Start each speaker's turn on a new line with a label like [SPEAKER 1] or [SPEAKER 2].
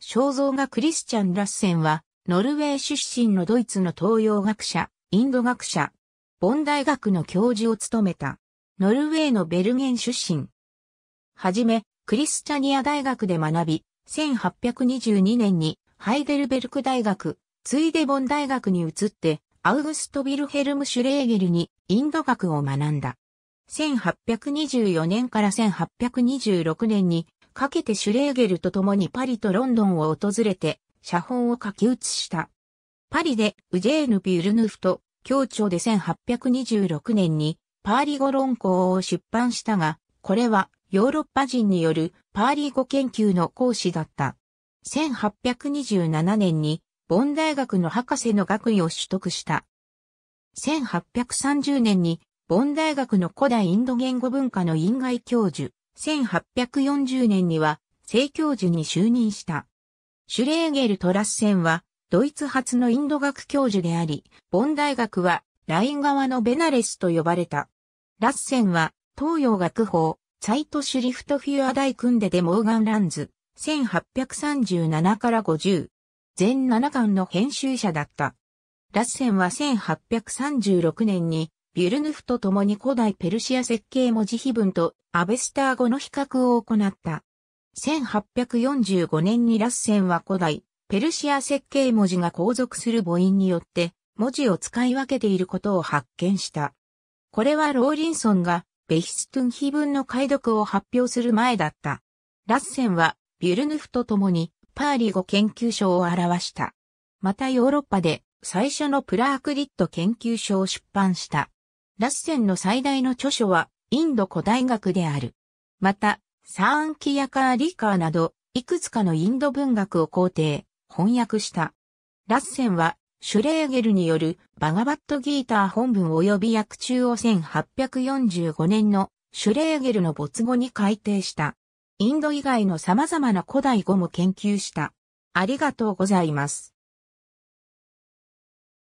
[SPEAKER 1] 肖像画クリスチャン・ラッセンは、ノルウェー出身のドイツの東洋学者、インド学者、ボン大学の教授を務めた、ノルウェーのベルゲン出身。はじめ、クリスチャニア大学で学び、1822年にハイデルベルク大学、ついでボン大学に移って、アウグスト・ビルヘルム・シュレーゲルにインド学を学んだ。1824年から1826年にかけてシュレーゲルと共にパリとロンドンを訪れて、写本を書き写した。パリでウジェーヌ・ビュルヌフと協調で1826年にパーリ語論考を出版したが、これはヨーロッパ人によるパーリ語研究の講師だった。1827年にボン大学の博士の学位を取得した。1830年にボン大学の古代インド言語文化の院外教授、1840年には、正教授に就任した。シュレーゲル・トラッセンは、ドイツ初のインド学教授であり、ボン大学は、ライン側のベナレスと呼ばれた。ラッセンは、東洋学法、サイトシュリフトフィア大ンでデ・モーガン・ランズ、1837から50、全7巻の編集者だった。ラッセンは1836年にユルヌフと共に古代ペルシア設計文字碑文とアベスター語の比較を行った。1845年にラッセンは古代ペルシア設計文字が後続する母音によって文字を使い分けていることを発見した。これはローリンソンがベヒストゥン碑文の解読を発表する前だった。ラッセンはビュルヌフと共にパーリ語研究所を表した。またヨーロッパで最初のプラークリット研究所を出版した。ラッセンの最大の著書は、インド古代学である。また、サーンキヤカーリカーなど、いくつかのインド文学を肯定、翻訳した。ラッセンは、シュレーゲルによるバガバットギーター本文及び訳中を1845年のシュレーゲルの没後に改訂した。インド以外の様々な古代語も研究した。ありがとうございます。